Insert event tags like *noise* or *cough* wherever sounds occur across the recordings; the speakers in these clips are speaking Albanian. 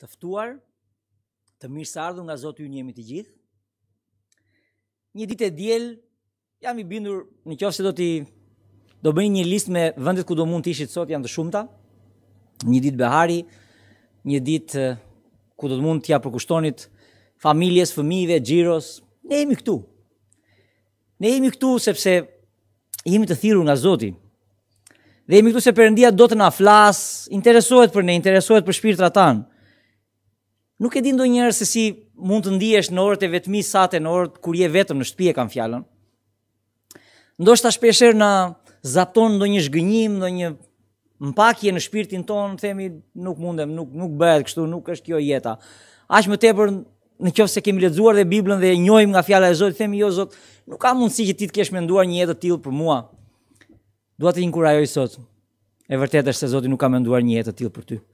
të ftuar, të mirë se nga Zoti ju njemi të gjithë. Një ditë e diell, jam i bindur, në qoftë se do ti do bëni një listë me vendet ku do mund të ishit sot, janë të shumta. Një ditë behari, një ditë eh, ku do të mund t'ja përkushtonit familjes, fëmijëve, gjiros, ne jemi këtu. Ne jemi këtu sepse jemi të thirrur nga Zoti. Dhe jemi këtu se Perëndia do të na flas, interesohet për ne, interesohet për shpirtrat tanë nuk e di ndonjëherë se si mund të ndihesh në orët e vetmit sa të në orët kur je vetëm në shtëpi e kam fjalën. Ndoshta shpeshherë na zapton ndonjë zhgënjim, ndonjë mpakje në shpirtin ton, themi nuk mundem, nuk nuk bëhet kështu, nuk është kjo jeta. Aq më tepër në qoftë se kemi lexuar dhe Biblën dhe e njohim nga fjala e Zotit, themi jo Zot, nuk ka mundësi që ti të kesh menduar një jetë të tillë për mua. Dua të inkurajoj sot. E vërtetë është se Zoti nuk ka menduar një jetë të tillë për ty. Të.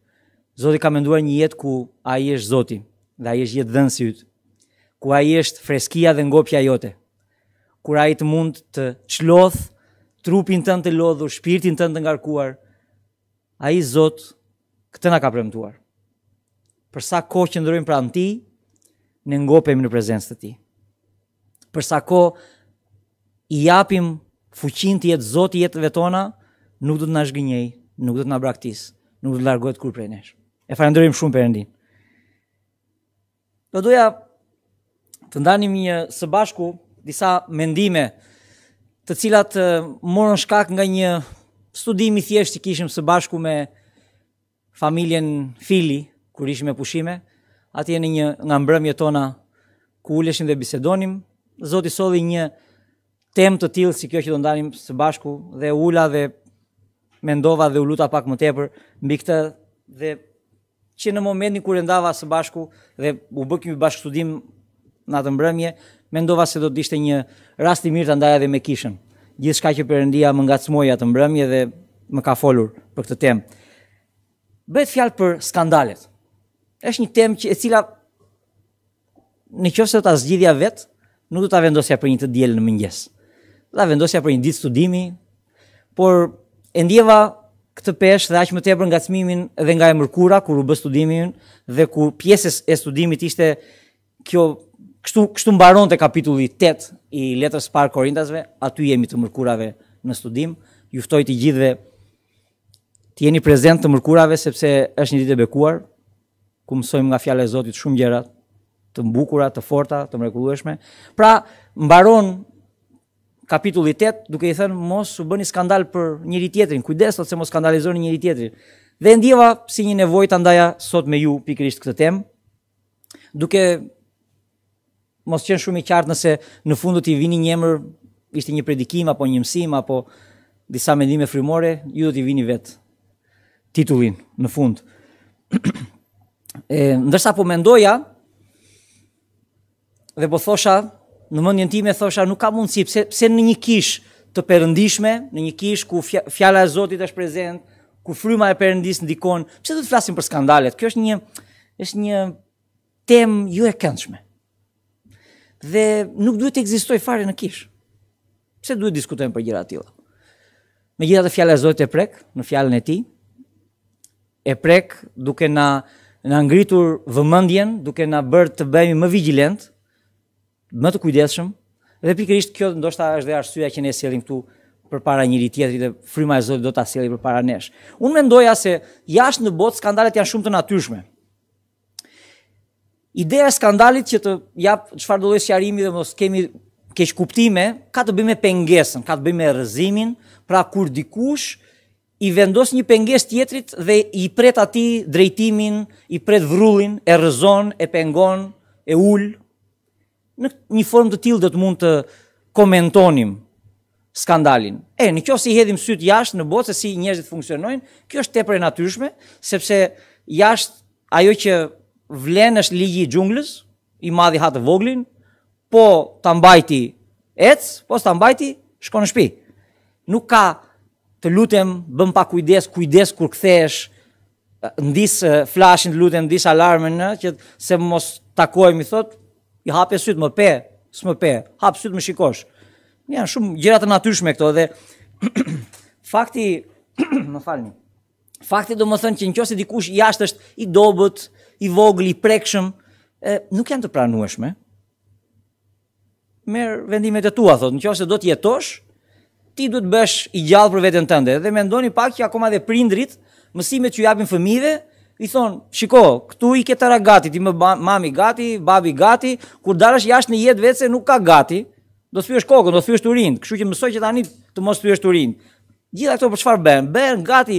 Zoti ka menduar një jetë ku ai është Zoti, dhe ai është jetëdhënësi yt. Ku ai është freskia dhe ngopja jote. kur ai të mund të çloth trupin tënd të lodhur, shpirtin tënd të ngarkuar. Ai Zot këtë na ka premtuar. Për sa kohë që ndrojmë pranë Ti, ne ngopemi në prezencën të Ti. Për sa kohë i japim fuqinë të jetë Zoti jetëve tona, nuk do të na zgjinjej, nuk do të na braktis, nuk do të largohet kur prej nesh. E falenderojm shumë Perëndin. Do doja të ndanim një së bashku disa mendime, të cilat morën shkak nga një studim i thjesht që kishim së bashku me familjen Fili kur ishim në pushime, atje në një nga mbrëmjet tona ku uleshim dhe bisedonim, Zoti solli një tem të tillë si kjo që do ndanim së bashku dhe ula dhe mendova dhe u luta pak më tepër mbi këtë dhe që në momentin kur e ndava së bashku dhe u bë kemi bashkë studim në atë mbrëmje, mendova se do të ishte një rast i mirë të ndaja dhe me kishën. Gjithë shka që përëndia më ngacmoj atë mbrëmje dhe më ka folur për këtë temë. Bëhet fjalë për skandalet. Është një temë që e cila në qofë do të zgjidhja vetë, nuk do të vendosja për një të djelë në mëngjes. Do të vendosja për një ditë studimi, por e ndjeva këtë peshë dhe aq më tepër nga çmimin dhe nga e mërkura kur u bë studimin dhe kur pjesës e studimit ishte kjo kështu kështu mbaronte kapitulli 8 i letrës së parë Korintasve, aty jemi të mërkurave në studim. Ju ftoj të gjithëve të jeni prezent të mërkurave sepse është një ditë e bekuar ku mësojmë nga fjala e Zotit shumë gjëra të mbukura, të forta, të mrekullueshme. Pra, mbaron kapitulli 8, duke i thënë mos u bëni skandal për njëri tjetrin, kujdes se mos skandalizoni njëri tjetrin. Dhe ndjeva si një nevojë ta ndaja sot me ju pikërisht këtë temë, duke mos qenë shumë i qartë nëse në fund do t'i vini një emër, ishte një predikim apo një mësim apo disa mendime frymore, ju do t'i vini vet titullin në fund. *clears throat* e, ndërsa po mendoja dhe po thosha në mëndjën ti me thosha, nuk ka mundësi, pse, pse në një kish të përëndishme, në një kish ku fjala e Zotit është prezent, ku fryma e përëndis ndikon, pse do të flasim për skandalet? Kjo është një, është një tem ju e këndshme. Dhe nuk duhet të ekzistojë fare në kish. Pse duhet të diskutojmë për gjera tila? Me gjitha të fjala e Zotit e prek, në fjallën e ti, e prek duke na, na ngritur vëmëndjen, duke na bërë të bëjmë më vigilentë, më të kujdesshëm dhe pikërisht kjo ndoshta është dhe arsyeja që ne sjellim këtu përpara njëri tjetrit dhe fryma e Zotit do ta sjellë përpara nesh. Unë mendoja se jashtë në botë skandalet janë shumë të natyrshme. Ideja e skandalit që të jap çfarë do të sqarimi dhe mos kemi keq kuptime, ka të bëjë me pengesën, ka të bëjë me rrëzimin, pra kur dikush i vendos një pengesë tjetrit dhe i pret atij drejtimin, i pret vrrullin, e rrëzon, e pengon, e ul, në një formë të tillë do të mund të komentonim skandalin. E, në qoftë si i hedhim syt jashtë në botë se si njerëzit funksionojnë, kjo është tepër e natyrshme, sepse jashtë ajo që vlen është ligji i xhunglës, i madhi ha të voglin, po ta mbajti ec, po ta mbajti shkon në shtëpi. Nuk ka të lutem, bëm pa kujdes, kujdes kur kthehesh ndis eh, flashin lutem ndis alarmën eh, që se mos takohemi thotë, i hape syt më pe, s'më pe, hap syt më shikosh. janë shumë gjëra të natyrshme këto dhe *clears throat* fakti, *clears throat* më falni. Fakti do të mos thonë që nëse dikush jashtë është i dobët, i vogël, i prekshëm, e, nuk janë të pranueshme. Mer vendimet e tua thot, nëse do të jetosh, ti duhet të bësh i gjallë për veten tënde dhe mendoni pak që akoma dhe prindrit, mësimet që japin fëmijëve, i thonë, shiko, këtu i ketara gati, ti më mami gati, babi gati, kur darash jashtë në jetë vetë se nuk ka gati, do të fyesh kokën, do të të turin, kështu që mësoj që tani të mos të turin. Gjithë ato për çfarë bën? Bën gati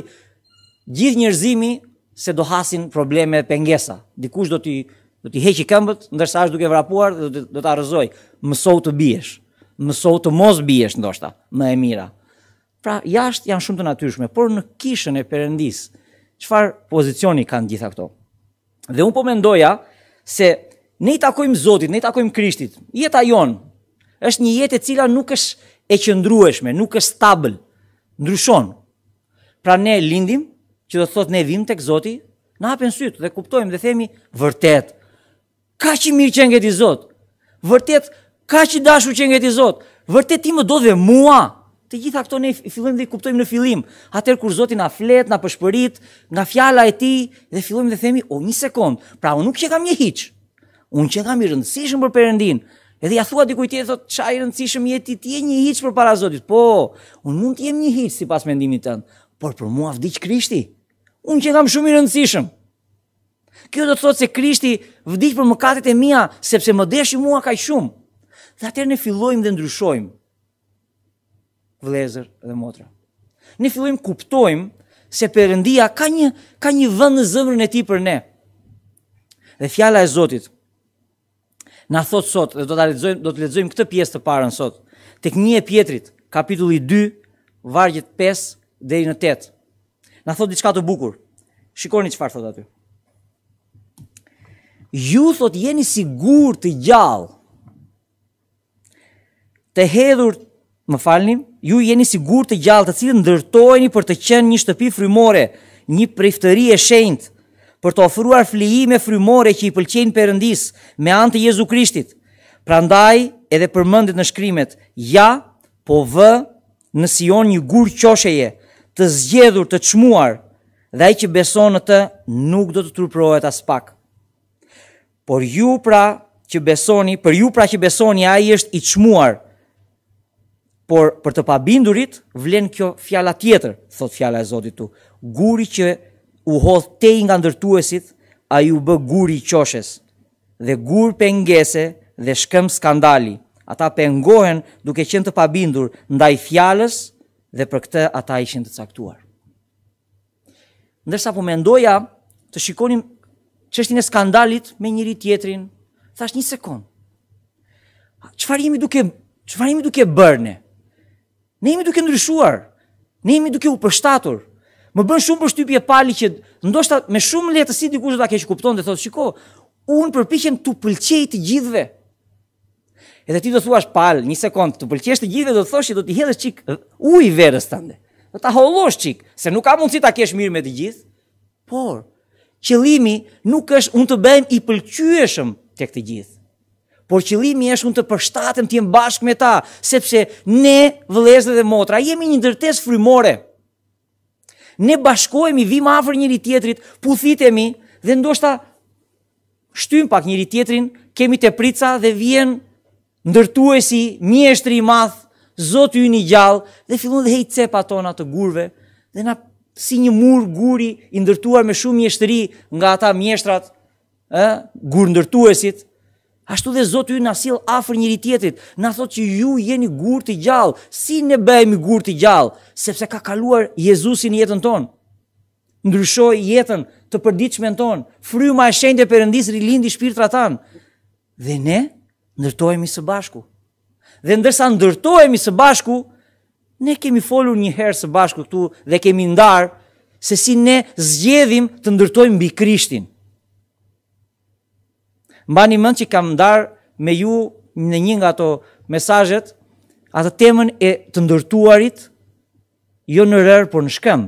gjithë njerëzimi se do hasin probleme pengesa. Dikush do ti do ti heqi këmbët ndërsa është duke vrapuar do të do ta rrezoj. Mësou të biesh. Mësou të mos biesh ndoshta, më e mira. Pra jashtë janë shumë të natyrshme, por në kishën e Perëndisë, qëfar pozicioni kanë gjitha këto. Dhe unë po mendoja se ne i takojmë Zotit, ne i takojmë Krishtit, jeta jonë, është një jetë e cila nuk është e qëndrueshme, nuk është stabil, ndryshon. Pra ne lindim, që do të thotë ne vim tek Zoti, na hapen sytë dhe kuptojmë dhe themi, vërtet, ka që mirë që nge ti Zot, vërtet, ka që dashu që nge ti Zot, vërtet ti më do dhe mua, Të gjitha këto ne i fillojmë dhe i kuptojmë në fillim. Atëherë kur Zoti na flet, na përshpërit nga fjala e Tij dhe fillojmë të themi, "O, një sekond, pra unë nuk që kam një hiç. Unë që kam i rëndësishëm për Perëndin." Edhe ja thua dikujt tjetër, "Thotë, çaj i rëndësishëm je ti, ti një hiç për para Zotit." Po, unë mund të jem një hiç sipas mendimit tënd, por për mua vdiq Krishti. Unë që kam shumë i rëndësishëm. Kjo do të thotë se Krishti vdiq për mëkatet e mia, sepse më deshi mua kaq shumë. Dhe atëherë ne fillojmë dhe ndryshojmë vlezër dhe motra. Në fillim kuptojmë se Perëndia ka një ka një vend në zemrën e tij për ne. Dhe fjala e Zotit na thot sot dhe do ta lexojmë, do të lexojmë këtë pjesë të parën sot, tek 1 Pjetrit, kapitulli 2, vargjet 5 deri në 8. Na thot diçka të bukur. Shikoni çfarë thot aty. Ju thot jeni sigurt të gjallë. Të hedhur, më falni, ju jeni sigur të gjallë të cilën ndërtojni për të qenë një shtëpi frymore, një priftëri e shendë për të ofruar flijime frymore që i pëlqenë përëndis me anë të Jezu Krishtit. Pra ndaj edhe mëndit në shkrimet, ja, po vë, në sion një gurë qosheje, të zgjedhur, të qmuar, dhe i që beson të nuk do të truprohet as pak. Por ju pra që besoni, për ju pra që besoni, a i është i qmuar, por për të pabindurit vlen kjo fjala tjetër, thot fjala e Zotit tu. Guri që u hodh te nga ndërtuesit, ai u b guri i qoshes dhe gur pengese dhe shkëm skandali. Ata pengohen duke qenë të pabindur ndaj fjalës dhe për këtë ata ishin të caktuar. Ndërsa po mendoja të shikonim çështjen e skandalit me njëri tjetrin, thash një sekond. Çfarë jemi duke çfarë jemi duke bërë ne? Ne jemi duke ndryshuar. Ne jemi duke u përshtatur. Më bën shumë përshtypje pali që ndoshta me shumë lehtësi dikush do ta keq kupton dhe thotë, "Shiko, un përpiqem të pëlqej të gjithëve." Edhe ti do thuash pal, një sekond, të pëlqesh të gjithëve do të thosh që do të hedhësh çik ujë verës tande. Do ta hollosh çik, se nuk ka mundësi ta kesh mirë me të gjithë. Por qëllimi nuk është un të bëjmë i pëlqyeshëm tek të gjithë por qëllimi është unë të përshtatem të jemi bashkë me ta, sepse ne vëlezë dhe motra jemi një ndërtesë frymore. Ne bashkohemi vim afër njëri tjetrit, puthitemi dhe ndoshta shtym pak njëri tjetrin, kemi të prica dhe vjen ndërtuesi, mjeshtri i madh, Zoti i ynë gjallë dhe fillon të heqë cepat tona të gurve dhe na si një mur guri i ndërtuar me shumë mjeshtri nga ata mjeshtrat, ë, gur ndërtuesit, Ashtu dhe Zotë ju në asil afër njëri tjetit, në thot që ju jeni gurë të gjallë, si ne bëjmë gurë të gjallë, sepse ka kaluar Jezusin jetën tonë, ndryshoj jetën të përdiqme në tonë, fryma e shendje përëndis rilindi shpirtra tanë, dhe ne ndërtojemi së bashku. Dhe ndërsa ndërtojemi së bashku, ne kemi folur një herë së bashku këtu dhe kemi ndarë se si ne zgjedhim të ndërtojmë bi Krishtin mba një mënd që kam ndarë me ju në një nga ato mesajet, atë temën e të ndërtuarit, jo në rërë, por në shkëm.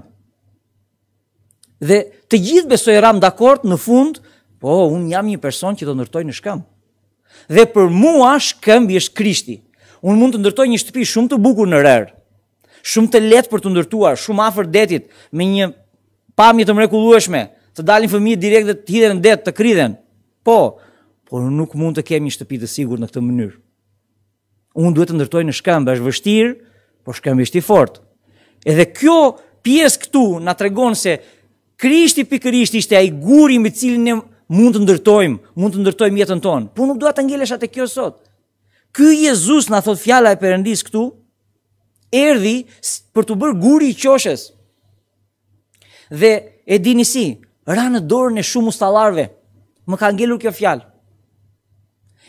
Dhe të gjithë besoj ram dakord në fund, po, unë jam një person që të ndërtoj në shkëm. Dhe për mua shkëmbi është krishti. Unë mund të ndërtoj një shtëpi shumë të bukur në rërë, shumë të letë për të ndërtuar, shumë afer detit, me një pamje të mrekulueshme, të dalin fëmijë direkt dhe të hidhen në det, të kriden. Po, por nuk mund të kemi një shtëpi të sigurt në këtë mënyrë. Unë duhet të ndërtoj në shkambë, është vështirë, por shkambë është i fortë. Edhe kjo pjesë këtu na tregon se Krishti pikërisht ishte ai guri me cilin ne mund të ndërtojmë, mund të ndërtojmë jetën tonë. Po nuk duhet të ngjelesha te kjo sot. Ky Jezus na thot fjala e Perëndis këtu, erdhi për të bërë guri i qoshes. Dhe e dini si, ra në dorën e shumë ustallarve. Më ka ngelur kjo fjalë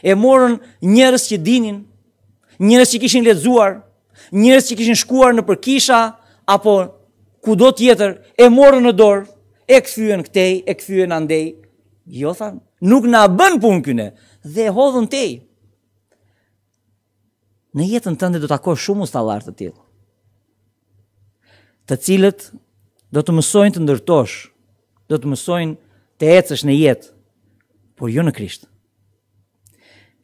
e morën njerëz që dinin, njerëz që kishin lexuar, njerëz që kishin shkuar në përkisha apo kudo tjetër, e morën në dorë, e kthyen këtej, e kthyen andej. Jo than, nuk na bën punë këne dhe hodhën tej. Në jetën tënde do të takosh shumë ustalartë të tillë, të cilët do të mësojnë të ndërtosh, do të mësojnë të ecësh në jetë, por jo në Krisht.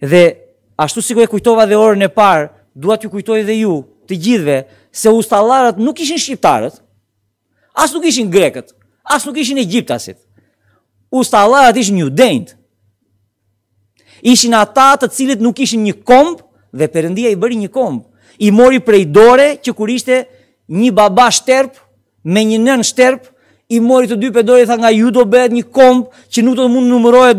Dhe ashtu si ku e kujtova dhe orën e parë, duat ju kujtoj dhe ju të gjithve se ustalarët nuk ishin shqiptarët, as nuk ishin grekët, as nuk ishin egjiptasit. Ustalarët ishin një dejnët. Ishin ata të cilët nuk ishin një kombë dhe përëndia i bëri një kombë. I mori prej dore që kur ishte një baba shterp, me një nën shterp, i mori të dy për i tha nga ju do bëhet një kombë që nuk do të mund në numërojë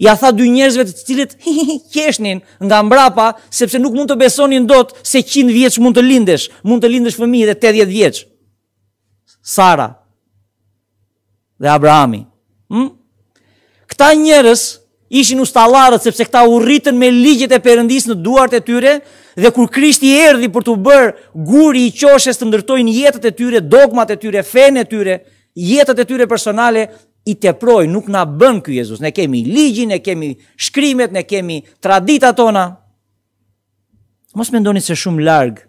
Ja tha dy njerëzve të cilët *laughs* qeshnin nga mbrapa sepse nuk mund të besonin dot se 100 vjeç mund të lindesh, mund të lindesh fëmijë dhe 80 vjeç. Sara dhe Abrahami. Hm? Këta njerëz ishin ustallarë sepse këta u rritën me ligjet e Perëndisë në duart e tyre dhe kur Krishti erdhi për të bërë guri i qoshes të ndërtojnë jetët e tyre, dogmat e tyre, fenë e tyre, jetët e tyre personale, i të projë nuk na bënë kjo Jezus, ne kemi ligjin, ne kemi shkrimet, ne kemi tradita tona, mos me ndoni se shumë largë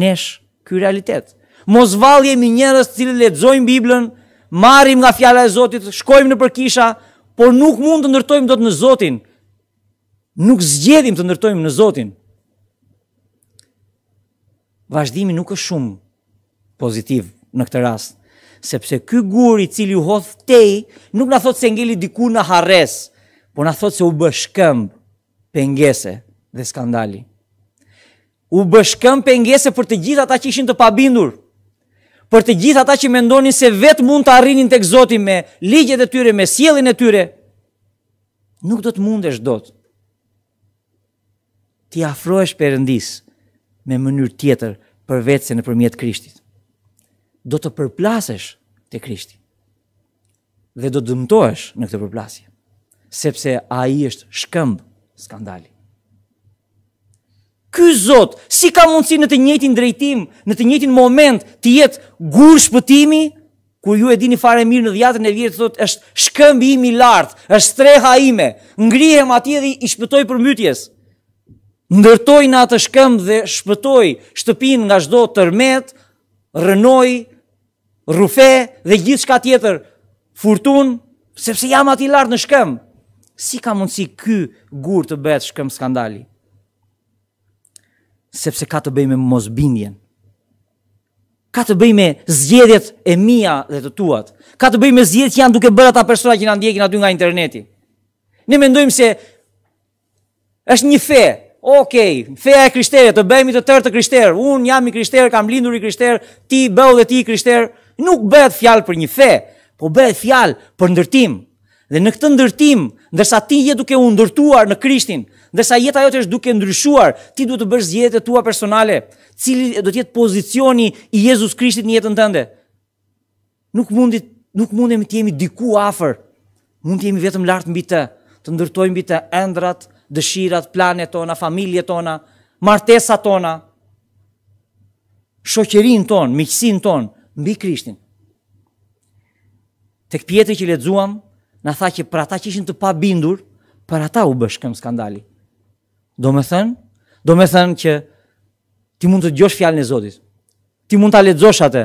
nesh ky realitet. Mos valë jemi njërës të cilë lezojmë Biblën, marim nga fjala e Zotit, shkojmë në përkisha, por nuk mund të ndërtojmë do të në Zotin, nuk zgjedim të ndërtojmë në Zotin. Vashdimi nuk është shumë pozitiv në këtë rast sepse ky gur i cili u hodh tej nuk na thot se ngeli diku na harres, po na thot se u bë shkëmb pengese dhe skandali. U bë shkëmb pengese për të gjithë ata që ishin të pabindur. Për të gjithë ata që mendonin se vet mund të arrinin tek Zoti me ligjet e tyre, me sjelljen e tyre, nuk do të mundesh dot. Ti afrohesh Perëndis me mënyrë tjetër përveç se nëpërmjet Krishtit do të përplasesh të krishti dhe do të dëmtojsh në këtë përplasje, sepse a i është shkëmb skandali. Ky zot, si ka mundësi në të njëtin drejtim, në të njëtin moment të jetë gurë shpëtimi, kur ju e dini fare mirë në dhjatën e vjetë të thotë është shkëmb i imi lartë, është streha ime, ngrihem ati dhe i shpëtoj për mytjes, ndërtoj në atë shkëmb dhe shpëtoj shtëpin nga shdo tërmet, rënoj, rufe dhe gjithë shka tjetër furtun, sepse jam ati lartë në shkëm. Si ka mundësi ky gurë të betë shkëm skandali? Sepse ka të bej me mosbindjen Ka të bej me zgjedhjet e mia dhe të tuat. Ka të bej me zjedjet që janë duke bërë ata persona që na ndjekin aty nga interneti. Ne mendojmë se është një fe. Okej, feja e krishterë, të bëjmë të tërë të krishterë. Unë jam i krishterë, kam lindur i krishterë, ti bëu dhe ti i krishterë nuk bëhet fjal për një fe, po bëhet fjal për ndërtim. Dhe në këtë ndërtim, ndërsa ti je duke u ndërtuar në Krishtin, ndërsa jeta jote është duke ndryshuar, ti duhet të bësh jetën tua personale, cili do të jetë pozicioni i Jezus Krishtit në jetën tënde. Nuk mundi, nuk mundem të jemi diku afër. Mund të jemi vetëm lart mbi të, të ndërtojmë mbi të ëndrat, dëshirat, planet tona, familjet tona, martesat tona, shoqërinë tonë, miqësinë tonë, mbi krishtin. Tek pjetër që ledzuam, në tha që për ata që ishin të pa bindur, për ata u bësh këmë skandali. Do me thënë, do me thënë që ti mund të gjosh fjalën e Zotit, ti mund të aledzosh atë,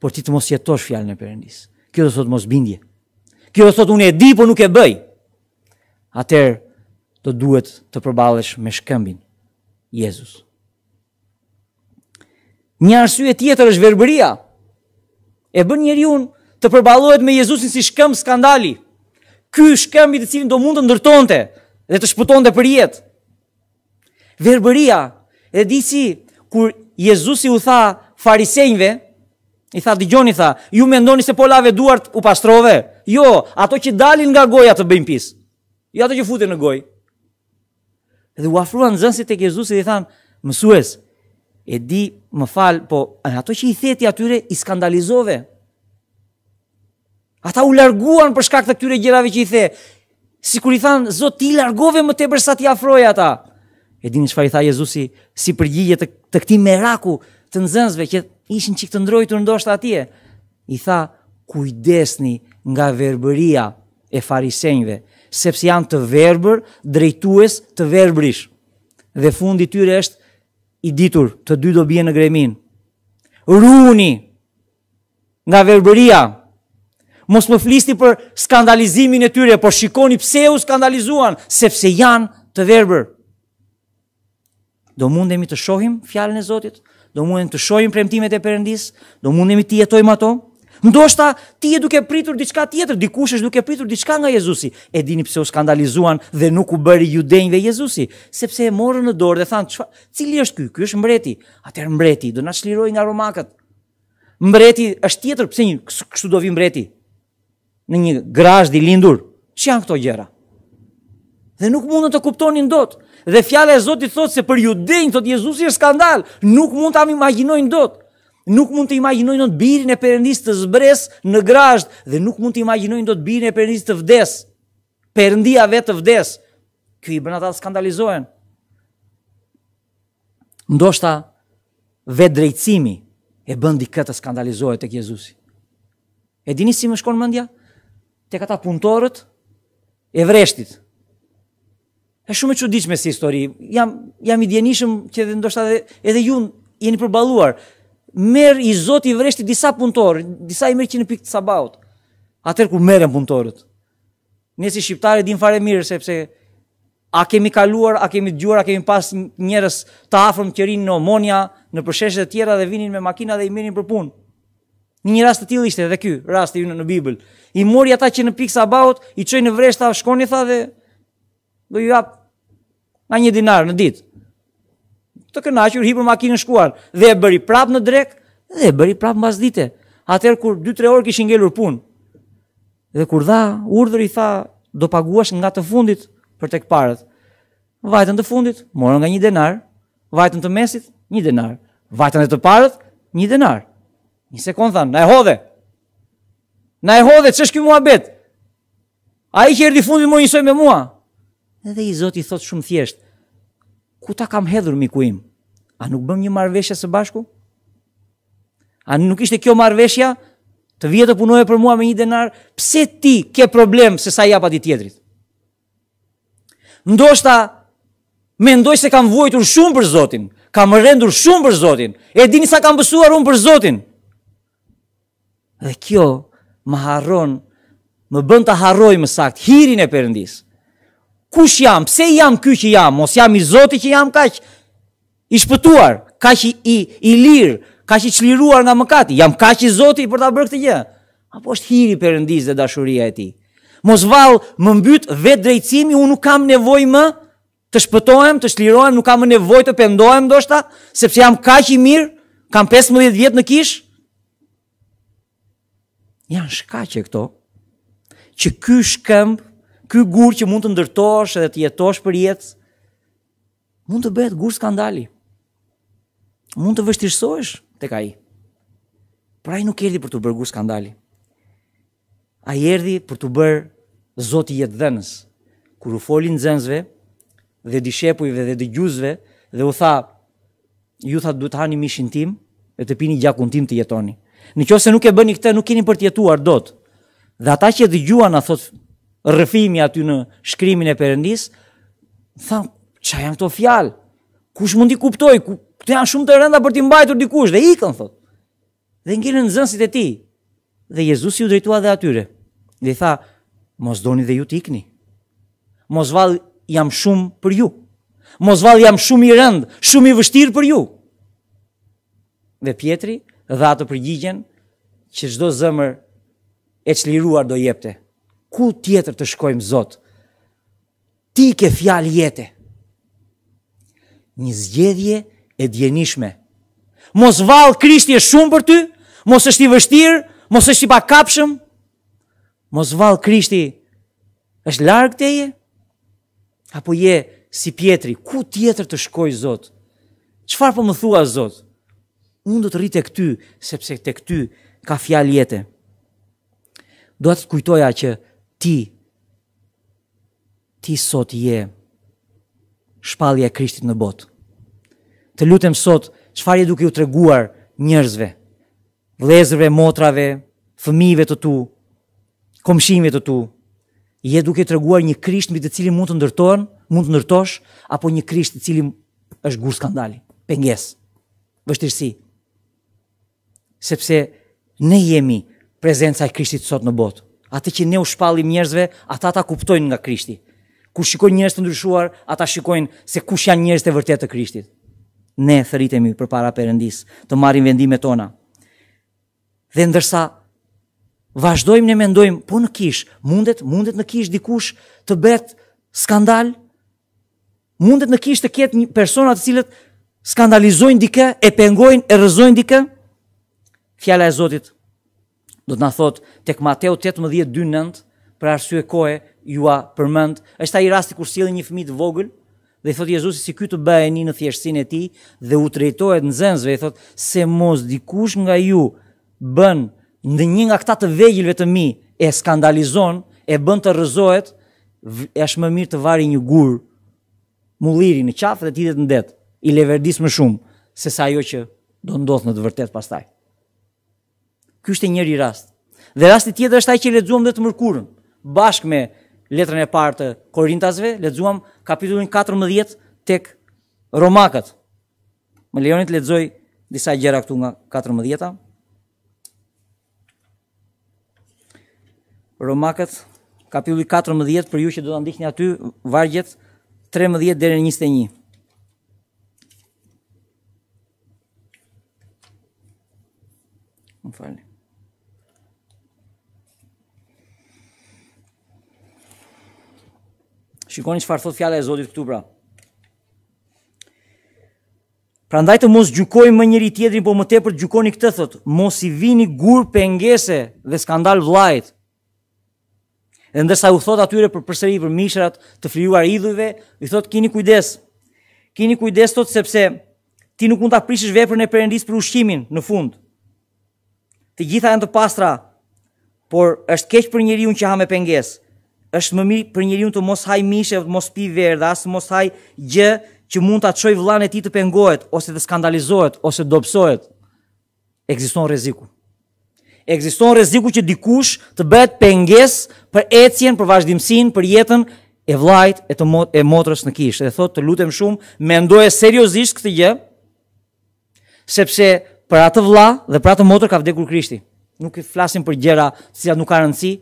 por ti të mos jetosh fjalën e përëndis. Kjo do thotë mos bindje. Kjo do thotë unë e di, por nuk e bëj. Atër do duhet të përbalesh me shkëmbin, Jezus. Një arsye tjetër është verbëria, Verberia e bën njeriu unë të përbalohet me Jezusin si shkëm skandali, ky shkëm i të cilin do mund të ndërtonte dhe të shpëtonte për jetë. Verbëria, e di si, kur Jezusi u tha farisejve, i tha digjoni tha, ju mendoni se po lave duart u pastrove, jo, ato që dalin nga goja të bëjmë pisë, jo ato që futin në gojë. Dhe u afruan zënësit e Jezusi dhe i than, mësues, e di më falë, po ato që i theti atyre i skandalizove. Ata u larguan për shkak të këtyre gjerave që i the. Si kur i thanë, zot, ti largove më te përsa ti afroja ata. E di një shfar i tha Jezusi si përgjigje të, të këti meraku të nëzënzve që ishin që këtë ndrojë të ndoshtë atje. I tha, kujdesni nga verbëria e farisenjve, sepse janë të verbër drejtues të verbërish. Dhe fundi tyre është i ditur, të dy do bje në gremin. Runi, nga verberia, mos më flisti për skandalizimin e tyre, por shikoni pse u skandalizuan, sepse janë të verber. Do mundemi të shohim fjallën e Zotit, do mundemi të shohim premtimet e përëndis, do mundemi të jetojmë ato, Ndoshta ti je duke pritur diçka tjetër, dikush është duke pritur diçka nga Jezusi. E dini pse u skandalizuan dhe nuk u bëri judenjve Jezusi, sepse e morën në dorë dhe than, "Cili është ky? Ky është mbreti." Atëherë mbreti do na çliroj nga romakët. Mbreti është tjetër, pse një kështu do vi mbreti në një grazh di lindur. Çi janë këto gjëra? Dhe nuk mundën të kuptonin dot. Dhe fjala e Zotit thotë se për judenjt thotë Jezusi është skandal, nuk mund ta imagjinojnë dot nuk mund të imaginojnë do të birin e përëndis të zbres në grajsh, dhe nuk mund të imaginojnë do të birin e përëndis të vdes, përëndia vetë të vdes, kjo i bën ata skandalizohen. Ndo shta vetë drejtësimi e bëndi këtë të skandalizohet e kjezusi. E dini si më shkon mëndja? Te ata punëtorët e vreshtit. E shumë e që diqme si histori, jam, jam i djenishëm që edhe ndo shta edhe ju jeni përbaluar, merë i zot i vreshti disa punëtorë, disa i merë që në pikë të sabaut, atër kur merën punëtorët. Ne si shqiptare din fare mirë, sepse a kemi kaluar, a kemi gjuar, a kemi pas njërës të afrëm që rinë në Omonja, në përsheshet e tjera dhe vinin me makina dhe i merin për punë. Në një rast të tjilë ishte dhe ky, rast të ju në Bibel. I mori ata që në pikë sabaut, i qoj në vreshta, shkoni tha dhe do ju apë nga një dinar në ditë të kënaqur, hipur makinën shkuar dhe e bëri prapë në drek dhe e bëri prapë mbas dite. Atëher kur 2-3 orë kishin ngelur punë. Dhe kur dha urdhër i tha, do paguash nga të fundit për tek parët. Vajtën të fundit morën nga 1 denar, vajtën të mesit 1 denar, vajtën e të parët 1 denar. Një sekond thanë, na e hodhe. Na e hodhe, ç'është ky muhabet? Ai që erdhi fundit më njësoj me mua. Edhe i Zoti thot shumë thjesht, ku ta kam hedhur miku im? A nuk bëm një marveshja së bashku? A nuk ishte kjo marveshja të vjetë të punoje për mua me një denar? Pse ti ke problem se sa japat i tjetrit? Ndoshta, mendoj se kam vojtur shumë për Zotin, kam rendur shumë për Zotin, e dini sa kam bësuar unë për Zotin. Dhe kjo më harron, më bën të harroj më sakt, hirin e përëndisë kush jam, pse jam ky që jam, mos jam i Zoti që jam kaq i shpëtuar, kaq i i lirë, kaq i çliruar nga mëkati, jam kaq i Zoti për ta bërë këtë gjë. Apo është hiri i Perëndisë dhe dashuria e tij. Mos vall më mbyt vet drejtësimi, unë nuk kam nevojë më të shpëtohem, të çlirohem, nuk kam nevojë të pendohem ndoshta, sepse jam kaq i mirë, kam 15 vjet në kish. Janë shkaqe këto që ky shkëmb ky gur që mund të ndërtosh edhe të jetosh për jetë, mund të bëhet gur skandali. Mund të vështirësohesh tek ai. Pra ai nuk erdhi për të bërë gur skandali. Ai erdhi për të bërë Zoti i jetëdhënës. Kur u folin nxënësve dhe dishepujve dhe dëgjuesve dhe u tha, ju tha duhet hani mishin tim e të pini gjakun tim të jetoni. Në qofë se nuk e bëni këte, nuk keni për të jetuar do të. Dhe ata që dëgjuan, a thotë rëfimi aty në shkrimin e Perëndis, tha, ç'a janë këto fjalë? Kush mundi kuptoj? Ku, këto janë shumë të rënda për t'i mbajtur dikush dhe ikën thot. Dhe në zënsit e tij. Dhe Jezusi u drejtua dhe atyre. Dhe i tha, mos doni dhe ju t'ikni. Mos val jam shumë për ju. Mos val jam shumë i rënd, shumë i vështirë për ju. Dhe Pietri dha atë përgjigjen që çdo zëmër e çliruar do jepte ku tjetër të shkojmë Zot? Ti ke fjalë jete. Një zgjedhje e djenishme. Mos vallë Krishti është shumë për ty, mos është i vështirë, mos është i pakapshëm. Mos vallë Krishti është larg teje? Apo je si Pietri, ku tjetër të shkoj Zot? Çfarë po më thua Zot? Unë do të rri tek ty sepse tek ty ka fjalë jete. Do të kujtoja që ti, ti sot je shpalje e krishtit në botë. Të lutem sot, qëfar je duke ju të reguar njërzve, lezëve, motrave, fëmive të tu, komshimive të tu, je duke të reguar një krisht mbi të cilin mund të ndërtojnë, mund të ndërtosh, apo një krisht të cilin është gur skandali, penges, vështirësi. Sepse ne jemi prezenca e krishtit sot në botë. Ata që ne u shpallim njerëzve, ata ta kuptojnë nga Krishti. Kur shikojnë njerëz të ndryshuar, ata shikojnë se kush janë njerëz të vërtetë të Krishtit. Ne thëritemi për para të marim vendime tona. Dhe ndërsa, vazhdojmë ne mendojmë, po në kish, mundet, mundet në kish dikush të bet skandal, mundet në kish të ketë një persona të cilët skandalizojnë dikë, e pengojnë, e rëzojnë dikë? fjala e Zotit, do të na thot tek Mateu 18:29 për arsye kohe ju a përmend, është ai rasti kur sjellin një fëmijë të vogël dhe i thot Jezusi si ky të bëheni në thjeshtinë e tij dhe u drejtohet nxënësve i thot se mos dikush nga ju bën në një nga këta të vegjilve të mi e skandalizon, e bën të rëzohet, është më mirë të vari një gurë, mullirin në qafë dhe t'i dhe të ndetë, i leverdis më shumë, se sa jo që do ndodh në të vërtet pastaj. Ky është njëri rast. Dhe rasti tjetër është ai që lexuam të mërkurën, bashkë me letrën e parë të Korintasve, lexuam kapitullin 14 tek Romakët. Më lejoni të lexoj disa gjëra këtu nga 14-a. Romakët kapitulli 14 për ju që do ta ndihni aty vargjet 13 deri në 21. Më falni. Shikoni çfarë thot fjala e Zotit këtu pra. Prandaj të mos gjykojmë më njëri tjetrin, por më tepër gjukoni këtë thot, mos i vini për pengese dhe skandal vllajt. Dhe ndërsa u thot atyre për përsëri për mishrat të flijuar idhujve, i thot keni kujdes. Keni kujdes thot sepse ti nuk mund ta prishësh veprën e Perëndis për ushqimin në fund. Të gjitha janë të pastra, por është keq për njeriu që ha me pengesë është më mirë për njeriu të mos haj mishë, të mos pi verë, as mos haj gjë që mund ta çojë vllain e tij të pengohet ose të skandalizohet ose të dobësohet. Ekziston rreziku. Ekziston rreziku që dikush të bëhet pengesë për ecjen, për vazhdimsinë, për jetën e vllajt e të mot e motrës në kishë. E thotë të lutem shumë, mendoje seriozisht këtë gjë, sepse për atë vlla dhe për atë motër ka vdekur Krishti. Nuk i flasim për gjëra që nuk ka rëndsi,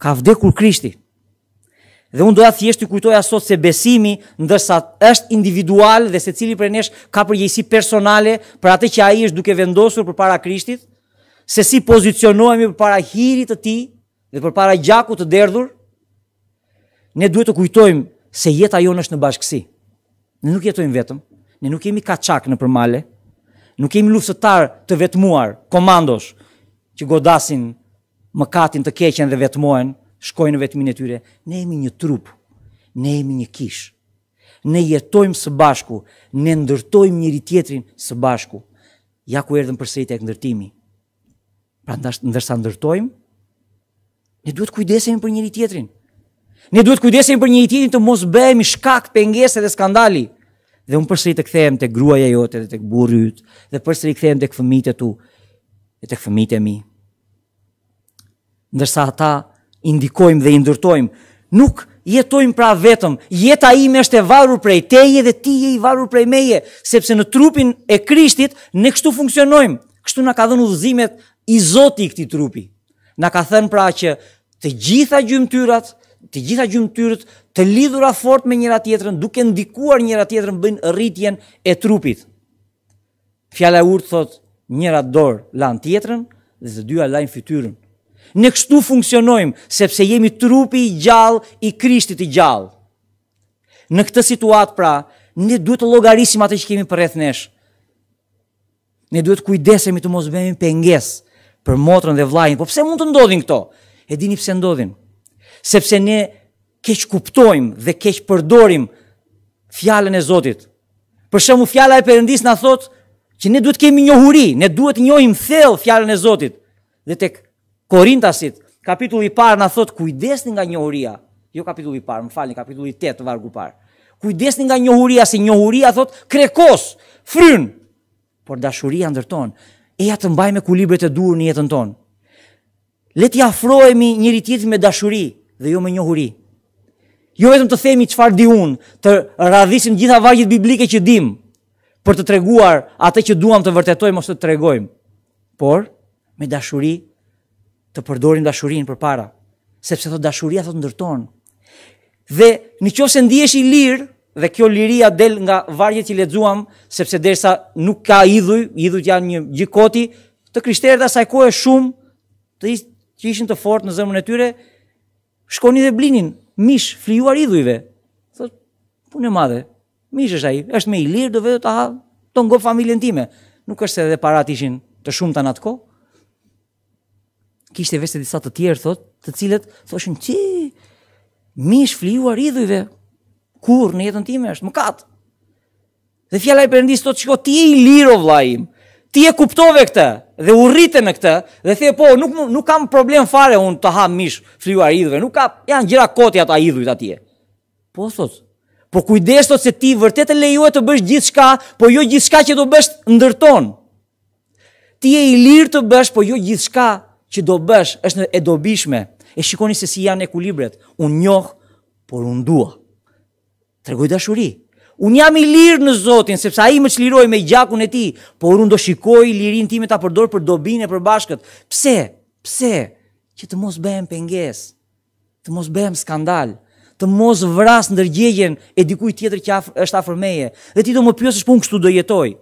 ka vdekur Krishti. Dhe unë doja thjesht të kujtoj asot se besimi, ndërsa është individual dhe se cili për nesh ka përgjësi personale për atë që a i është duke vendosur për para krishtit, se si pozicionohemi për para hirit të ti dhe për para gjaku të derdhur, ne duhet të kujtojmë se jetë ajo është në bashkësi. Ne nuk jetojmë vetëm, ne nuk jemi ka qak në përmale, nuk jemi luftëtar të vetmuar, komandosh që godasin më katin të keqen dhe vetmojnë, shkojnë vetëmin e tyre, ne jemi një trup, ne jemi një kish, ne jetojmë së bashku, ne ndërtojmë njëri tjetrin së bashku, ja ku erdhëm përsejt e këndërtimi, pra ndërsa ndërtojmë, ne duhet kujdesim për njëri tjetrin, ne duhet kujdesim për njëri tjetrin të mos bëhemi shkak, pengese dhe skandali, dhe unë përsejt e këthejmë të gruaja jote dhe të këburyt, dhe përsejt e këthejmë të këfëmite tu, dhe të këfëmite mi, ndërsa ata indikojmë dhe indurtojmë, nuk jetojmë pra vetëm, jeta ime është e varur prej teje dhe ti je i varur prej meje, sepse në trupin e krishtit ne kështu funksionojmë, kështu nga ka dhënë dhëzimet i zoti i këti trupi. Nga ka thënë pra që të gjitha gjymëtyrat, të gjitha gjymëtyrët të lidhura fort me njëra tjetërën, duke ndikuar njëra tjetërën bëjnë rritjen e trupit. Fjala e urtë thot, njëra dorë lanë tjetërën dhe dhe dyja lanë fytyrën. Në kështu funksionojmë, sepse jemi trupi i gjallë i krishtit i gjallë. Në këtë situatë pra, ne duhet të logarisim atë që kemi për rreth nesh. Ne duhet kujdesemi të mos bëhemi pengesë për motrën dhe vllajin. Po pse mund të ndodhin këto? E dini pse ndodhin? Sepse ne keq kuptojmë dhe keq përdorim fjalën e Zotit. Për shembull, fjala e Perëndis na thotë që ne duhet kemi njohuri, ne duhet të njohim thellë fjalën e Zotit. Dhe tek Korintasit, kapitulli i parë na thot kujdesni nga njohuria. Jo kapitulli i parë, më falni, kapitulli 8 vargu i parë. Kujdesni nga njohuria, si njohuria thot krekos, fryn. Por dashuria ndërton. E ja të mbaj me kulibret e dur në jetën tonë. Le të afrohemi njëri tjetrit me dashuri dhe jo me njohuri. Jo vetëm të themi çfarë di un, të radhisim gjitha vargjet biblike që dim për të treguar atë që duam të vërtetojmë ose të tregojmë. Por me dashuri të përdorin dashurin për para, sepse thot dashuria thot ndërton. Dhe nëse se ndihesh i lirë, dhe kjo liria del nga vargjet që lexuam, sepse derisa nuk ka idhuj, idhujt janë një gjikoti, të kriterit asaj kohe shumë të ish, që ishin të fortë në zemrën e tyre, shkonin dhe blinin mish flijuar idhujve. Thot, punë e madhe. Mish është ai, është me i lirë, do vetë ta ha, të ngop familjen time. Nuk është se edhe parat ishin të shumta në kishte veshë disa të tjerë thot, të cilët thoshin ti mish flijuar idhujve kur në jetën time është mëkat. Dhe fjala e Perëndis thotë, "Shiko, ti i liro vllajim. Ti e kuptove këtë dhe u rritën në këtë dhe the po, nuk nuk kam problem fare un të ha mish flijuar idhujve, nuk ka janë gjëra koti ata idhujt atje." Po thotë, Po sot se ti vërtet e lejohet të bësh gjithçka, po jo gjithçka që do bësh ndërton. Ti je i lirë të bësh, po jo gjithçka që do bësh është e dobishme, e shikoni se si janë ekulibret, unë njoh, por unë dua. Tregoj dashuri. Unë jam i lirë në Zotin, sepse a i më qliroj me gjakun e ti, por unë do shikoj lirin ti me ta përdor për dobin e për bashkët. Pse? Pse? Që të mos bëhem penges, të mos bëhem skandal, të mos vras ndërgjegjen e dikuj tjetër që af, është afrmeje, dhe ti do më pjosë shpun kështu do jetoj,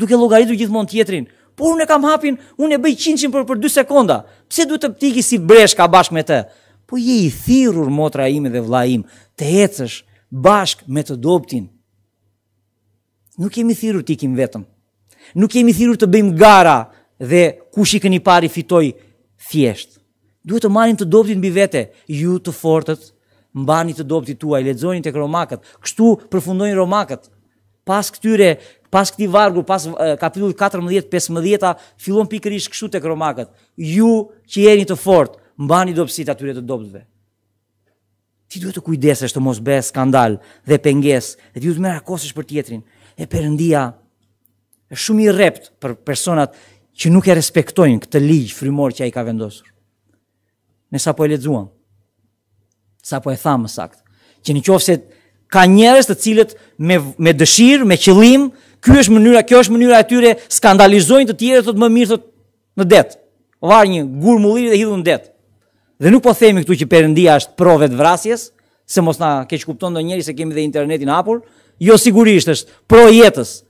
duke logaritur gjithmonë tjetrin, por unë e kam hapin, unë e bëj 100 për për 2 sekonda. Pse duhet të tiki si breshka bashkë me të? Po je i thirur motra ime dhe vla im, të ecësh bashkë me të doptin. Nuk jemi thirur të ikim vetëm. Nuk jemi thirur të bëjmë gara dhe kush i këni pari fitoj thjeshtë. Duhet të marim të doptin bi vete, ju të fortët, mbani të tua, tuaj, ledzonin të këromakët, kështu përfundojnë romakët. Pas këtyre pas këti vargu, pas kapitullit 14-15, fillon pikërisht kështu tek kromakët, ju që jeni të fort, mbani dopsit atyre të dopsve. Ti duhet të kujdesesh të mos bëhe skandal dhe penges, dhe ti duhet mërë akosesh për tjetrin, e përëndia është shumë i rept për personat që nuk e respektojnë këtë ligjë frimor që a i ka vendosur. Ne sa po e lexuam. sa po e thamë sakt, që nëse qofë se ka njerëz të cilët me, me dëshirë, me qëlimë, Ky është mënyra, kjo është mënyra e tyre skandalizojnë të tjerë të të më mirë të në det. Var një gur dhe hidhun në det. Dhe nuk po themi këtu që Perëndia është pro të vrasjes, se mos na keq kupton ndonjëri se kemi dhe internetin hapur, jo sigurisht është pro jetës.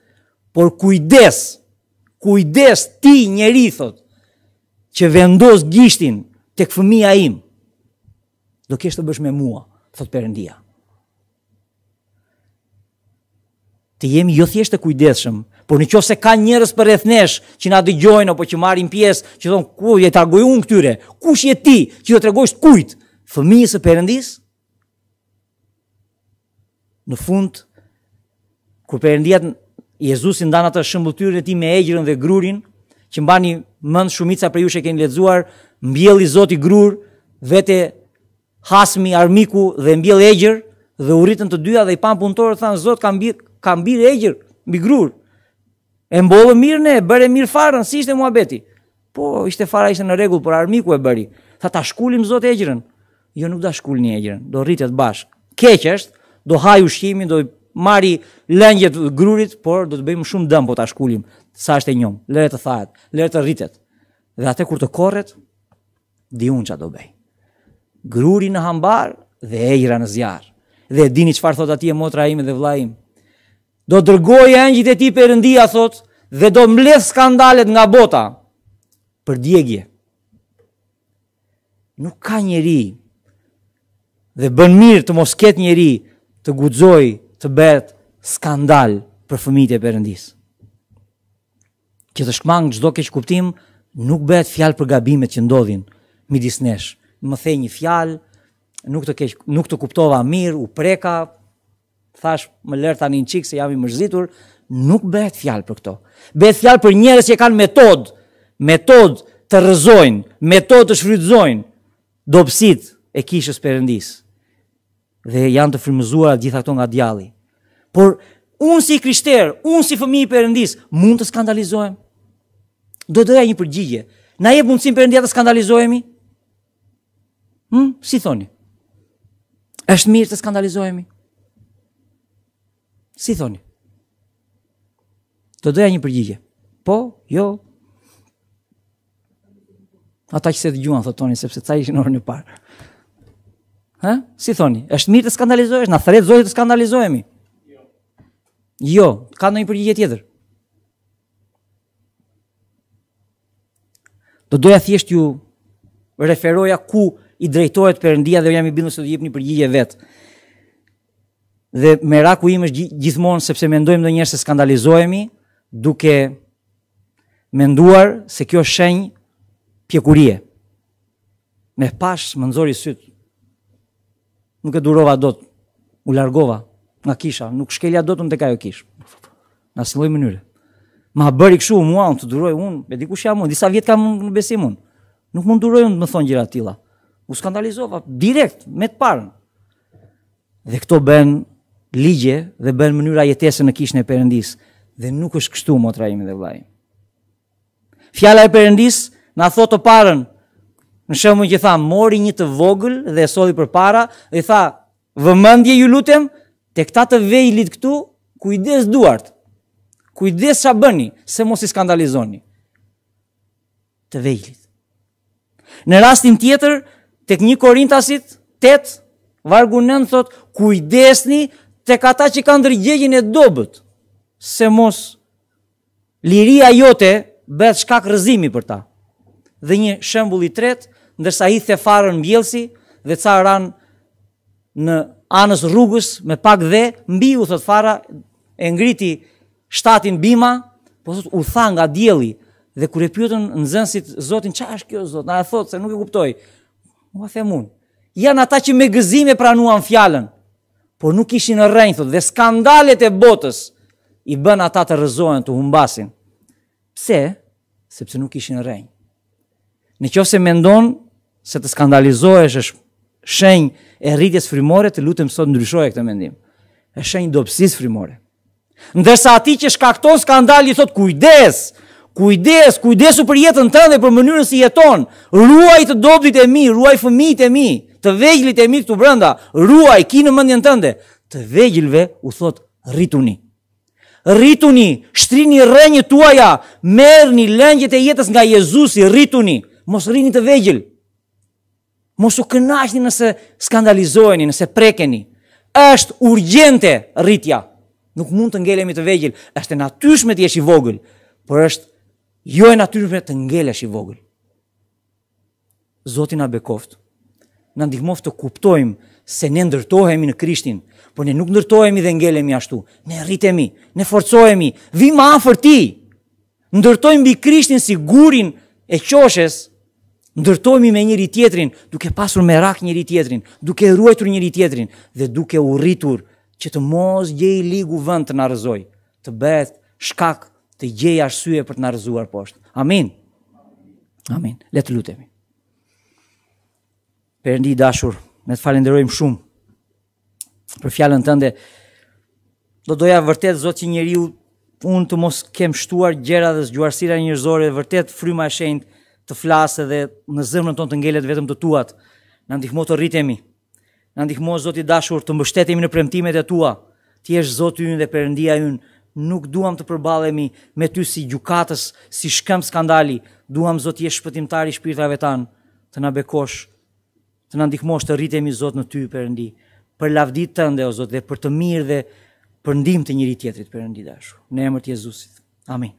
Por kujdes, kujdes ti njeri thot që vendos gishtin tek fëmia im. Do kesh të bësh me mua, thot Perëndia. të jemi jo thjesht të kujdesshëm, por në se ka njerëz për rreth që na dëgjojnë apo që marrin pjesë, që thon ku je ta gojë këtyre? Kush je ti që do t'rregosh kujt? Fëmijës së Perëndis? Në fund kur Perëndia Jezusi ndan atë shëmbulltyrën e tij me egjërin dhe grurin, që mbani mend shumica për ju që keni lexuar, mbjelli Zoti grur vetë hasmi armiku dhe mbjell egjër dhe u rritën të dyja dhe i pan punëtorët thanë Zot ka mbjell ka mbi regjër, mbi grur. E mbollë mirë ne, bërë e mirë farën, si ishte mua beti. Po, ishte fara ishte në regullë, por armiku e bëri. Tha ta shkullim zot e gjërën. Jo nuk da shkullin e gjërën, do rritet bashkë. Keq është, do haj ushqimin, do mari lëngjet grurit, por do të bëjmë shumë dëm po ta shkullim. Sa është e njom, lërë të thahet, lërë të rritet. Dhe atë kur të korret, di unë që do bëj. Gruri në hambar dhe e në zjarë. Dhe dini qëfar thot ati e motra ime dhe vla ime do dërgoj e njët e ti Perëndia thot, dhe do mbledh skandalet nga bota për djegje. Nuk ka njeri dhe bën mirë të mos ketë njeri të guxoj të bëhet skandal për fëmijët e Perëndis. Që të shkmang çdo keq kuptim nuk bëhet fjalë për gabimet që ndodhin midis nesh. Më the një fjalë, nuk të keq, nuk të kuptova mirë, u preka, thash më lërë tani në qikë se jam i mërzitur, nuk bëhet fjalë për këto. Bëhet fjalë për njerëz që kanë metod, metod të rëzojnë, metod të shfrytëzojnë, dopsit e kishës perëndis. dhe janë të frimëzuar gjitha këto nga djalli. Por unë si krishterë, unë si fëmi i perëndis, mund të skandalizohem? Do të një përgjigje. Na jep mundësim përëndia të skandalizohemi? Hmm? Si thoni? Eshtë mirë të skandalizohemi? Si thoni? Do doja një përgjigje. Po, jo. Ata që se të gjuan, thotoni, sepse ca ishin orën e parë. Ha? Si thoni? Është mirë të skandalizohesh? Na thret zotit të skandalizohemi? Jo. Jo, ka në një përgjigje tjetër. Do doja thjesht ju referoja ku i drejtohet përëndia dhe jam i bindu se do gjipë një përgjigje vetë dhe me im është gjithmonë sepse me ndojmë dhe se skandalizohemi duke me nduar se kjo shenj pjekurie me pash më nëzori sytë nuk e durova do të u largova nga kisha nuk shkelja do të në të kajo kish në së loj mënyre ma bëri këshu mua unë të duroj unë e diku ku shja mund, disa vjetë ka mund në besim unë nuk mund duroj unë të më thonë gjira tila u skandalizova direkt me të parën dhe këto bënë ligje dhe bën mënyra jetese në kishën e Perëndis dhe nuk është kështu motra ime dhe vllai. Fjala e Perëndis na thotë të parën në shembun që tha mori një të vogël dhe e solli përpara dhe i tha vëmendje ju lutem te kta të vejlit këtu kujdes duart. Kujdes sa bëni se mos i skandalizoni. Të vejlit. Në rastin tjetër tek 1 Korintasit 8 vargu 9 thot kujdesni të kata që kanë dërgjegjin e dobët, se mos liria jote bet shkak rëzimi për ta. Dhe një shembul i tret, ndërsa i the farën mbjelsi dhe ca ran në anës rrugës me pak dhe, mbi u thot fara e ngriti shtatin bima, po thot u tha nga djeli dhe kur e pyetën nxënësit Zotin, "Çfarë është kjo Zot?" Na e thot se nuk e kuptoi. Ua the mun. Jan ata që me gëzim e pranuan fjalën por nuk ishin në rrenjë thotë dhe skandalet e botës i bën ata të rrezohen të humbasin. Pse? Sepse nuk ishin në rrenjë. Në qoftë se mendon se të skandalizohesh është shenjë e rritjes frymore, të lutem sot ndryshoje këtë mendim. Është shenjë dopsis frymore. Ndërsa ati që shkakton skandal i thot kujdes, kujdes, kujdesu për jetën tënde, për mënyrën si jeton. Ruaj të dobrit e mi, ruaj fëmijët e mi, të vegjlit e mirë këtu brenda, ruaj ki në mendjen tënde. Të vegjëlve u thot rrituni. Rrituni, shtrini rënjë tuaja, merrni lëngjet e jetës nga Jezusi, rrituni. Mos rrini të vegjël. Mos u kënaqni nëse skandalizoheni, nëse prekeni. Është urgjente rritja. Nuk mund të ngelemi të vegjël, është e natyshme të jesh i vogël, por është jo e natyrshme të ngelesh i vogël. Zoti na bekoftë në ndihmoft të kuptojmë se ne ndërtohemi në Krishtin, por ne nuk ndërtohemi dhe ngelemi ashtu, ne rritemi, ne forcohemi, vi ma afër ti, ndërtojmë mbi Krishtin si gurin e qoshes, ndërtojmë me njëri tjetrin, duke pasur me rak njëri tjetrin, duke ruetur njëri tjetrin, dhe duke u rritur që të mos gjej ligu vënd të narëzoj, të beth, shkak të gjej arsye për të narëzuar poshtë. Amin. Amin. Le të lutemi. Perëndi i dashur, ne të falenderojmë shumë për fjalën tënde. Do doja vërtet Zot që njeriu unë të mos kem shtuar gjëra dhe zgjuarësira njerëzore vërtet fryma e shenjtë të flasë dhe në zemrën tonë të ngelet vetëm të tuat. Na ndihmo të rritemi. Na ndihmo zoti i dashur të mbështetemi në premtimet e tua. Ti je Zoti ynë dhe Perëndia ynë. Nuk duam të përballemi me ty si gjukatës, si shkëm skandali. Duam zoti e shpëtimtar i shpirtrave tan, të na bekosh, të na ndihmosh të rritemi Zot në ty Perëndi, për lavdit tënde o Zot dhe për të mirë dhe për ndihmë të njëri tjetrit Perëndi dashur. Në emër të Jezusit. Amin.